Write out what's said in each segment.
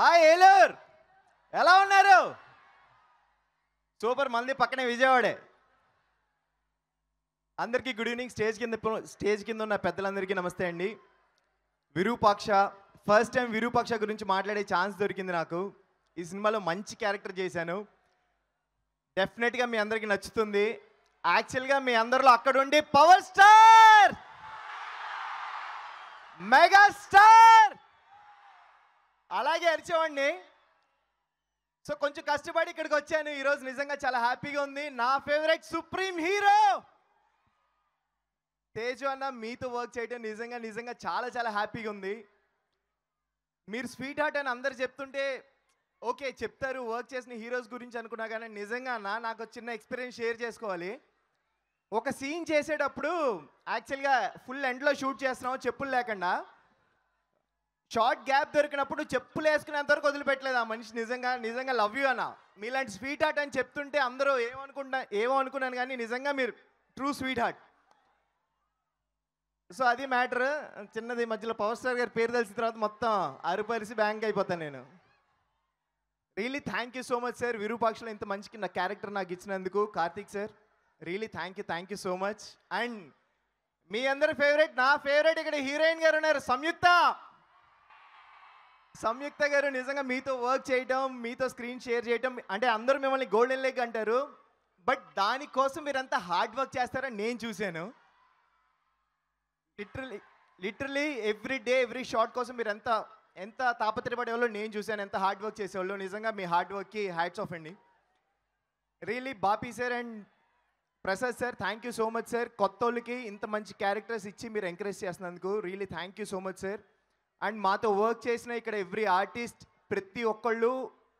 hi ఏలూర్ ఎలా ఉన్నారు super మళ్ళీ పక్కనే విజయవాడే అందరికీ గుడ్ ఈవినింగ్ స్టేజ్ కింద స్టేజ్ కింద ఉన్న పెద్దలందరికీ నమస్తే అండి విరూపాక్ష ఫస్ట్ టైం విరూపాక్ష గురించి మాట్లాడే ఛాన్స్ దొరికింది నాకు ఈ సినిమాలో మంచి క్యారెక్టర్ చేశాను డెఫినెట్గా మీ అందరికీ నచ్చుతుంది యాక్చువల్గా మీ అందరిలో అక్కడ ఉండి పవర్ స్టార్ మెగాస్టార్ అలాగే అరిచేవాడిని సో కొంచెం కష్టపడి ఇక్కడికి వచ్చాను ఈరోజు నిజంగా చాలా హ్యాపీగా ఉంది నా ఫేవరెట్ సుప్రీం హీరో తేజు అన్న మీతో వర్క్ చేయడం నిజంగా నిజంగా చాలా చాలా హ్యాపీగా ఉంది మీరు స్వీట్ హార్ట్ అని అందరు చెప్తుంటే ఓకే చెప్తారు వర్క్ చేసిన హీరోస్ గురించి అనుకున్నా కానీ నిజంగా అన్న నాకు చిన్న ఎక్స్పీరియన్స్ షేర్ చేసుకోవాలి ఒక సీన్ చేసేటప్పుడు యాక్చువల్గా ఫుల్ ఎండ్లో షూట్ చేస్తున్నాం చెప్పులు లేకుండా షార్ట్ గ్యాప్ దొరికినప్పుడు చెప్పులు వేసుకునేంత వరకు వదిలిపెట్టలేదు ఆ మనిషి నిజంగా నిజంగా లవ్ యూ అన్న మీలాంటి స్వీట్ హార్ట్ అని చెప్తుంటే అందరూ ఏమనుకుంటా ఏమో అనుకున్నాను కానీ నిజంగా మీరు ట్రూ స్వీట్ హార్ట్ సో అది మ్యాటర్ చిన్నది మధ్యలో పవర్ స్టార్ గారి పేరు తెలిసిన తర్వాత మొత్తం అరుపరిసి బ్యాంక్ అయిపోతాను నేను really thank you so much sir విరూపాక్షలో ఇంత మంచికి నా క్యారెక్టర్ నాకు ఇచ్చినందుకు Karthik sir really thank you thank you so much and మీ అందరి ఫేవరెట్ నా ఫేవరెట్ ఇక్కడ హీరోయిన్ గారు ఉన్నారు సంయుక్త సంయుక్త గారు నిజంగా మీతో వర్క్ చేయడం మీతో స్క్రీన్ షేర్ చేయడం అంటే అందరూ మిమ్మల్ని గోల్డెన్ లెగ్ అంటారు బట్ దానికోసం మీరంతా హార్డ్ వర్క్ చేస్తారని నేను చూశాను literally literally every day every short కోసం మీరు ఎంత ఎంత తాపత్రపడేవాళ్ళు నేను చూశాను ఎంత హార్డ్ వర్క్ చేసేవాళ్ళు నిజంగా మీ హార్డ్ వర్క్కి హ్యాట్స్ ఆఫ్ అండి really Bapi sir and Prasad sir thank you so much sir కొత్త ఇంత మంచి క్యారెక్టర్స్ ఇచ్చి మీరు ఎంకరేజ్ చేస్తున్నందుకు really thank you so much sir and మాతో వర్క్ చేసిన ఇక్కడ ఎవ్రీ ఆర్టిస్ట్ ప్రతి ఒక్కళ్ళు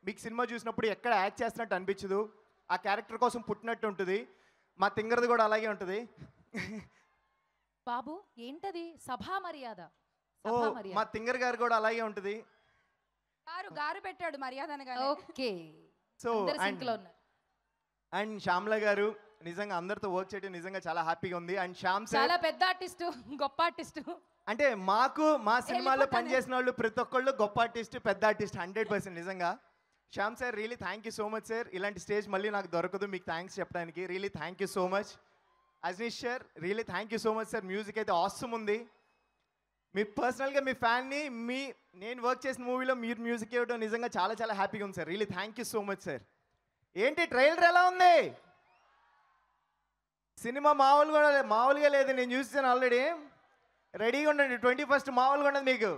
మీకు సినిమా చూసినప్పుడు ఎక్కడ యాక్ట్ చేస్తున్నట్టు అనిపించదు ఆ క్యారెక్టర్ కోసం పుట్టినట్టు ఉంటుంది మా తింగరది కూడా అలాగే ఉంటుంది బాబు ఏంటది సభా మర్యాద ఓ మా తింగర్ గారు కూడా అలాగే ఉంటుంది గారు గారు పెట్టాడు మర్యాద అనగానే okay so and and Shyamala గారు నిజంగా అందరితో వర్క్ చేయడం నిజంగా చాలా హ్యాపీగా ఉంది అండ్ శ్యామ్ సార్ చాలా పెద్ద ఆర్టిస్ట్ గొప్ప ఆర్టిస్ట్ అంటే మాకు మా సినిమాలో పనిచేసిన వాళ్ళు ప్రతి ఒక్కళ్ళు గొప్ప ఆర్టిస్ట్ పెద్ద ఆర్టిస్ట్ హండ్రెడ్ పర్సెంట్ నిజంగా Shyam sir really thank you so much sir ఇలాంటి స్టేజ్ మళ్ళీ నాకు దొరకదు మీకు థ్యాంక్స్ చెప్పడానికి really thank you so much Ajneesh sir really thank you so much sir music అయితే ఆసమ్ ఉంది మీ పర్సనల్గా మీ ఫ్యాన్ని మీ నేను వర్క్ చేసిన మూవీలో మీరు మ్యూజిక్ ఇవ్వడం నిజంగా చాలా చాలా హ్యాపీగా ఉంది sir really thank you so much sir ఏంటి ట్రైలర్ ఎలా ఉంది సినిమా మామూలుగా మామూలుగా లేదు నేను చూసాను ఆల్రెడీ రెడీగా ఉండండి ట్వంటీ ఫస్ట్ మామూలుగా ఉండదు మీకు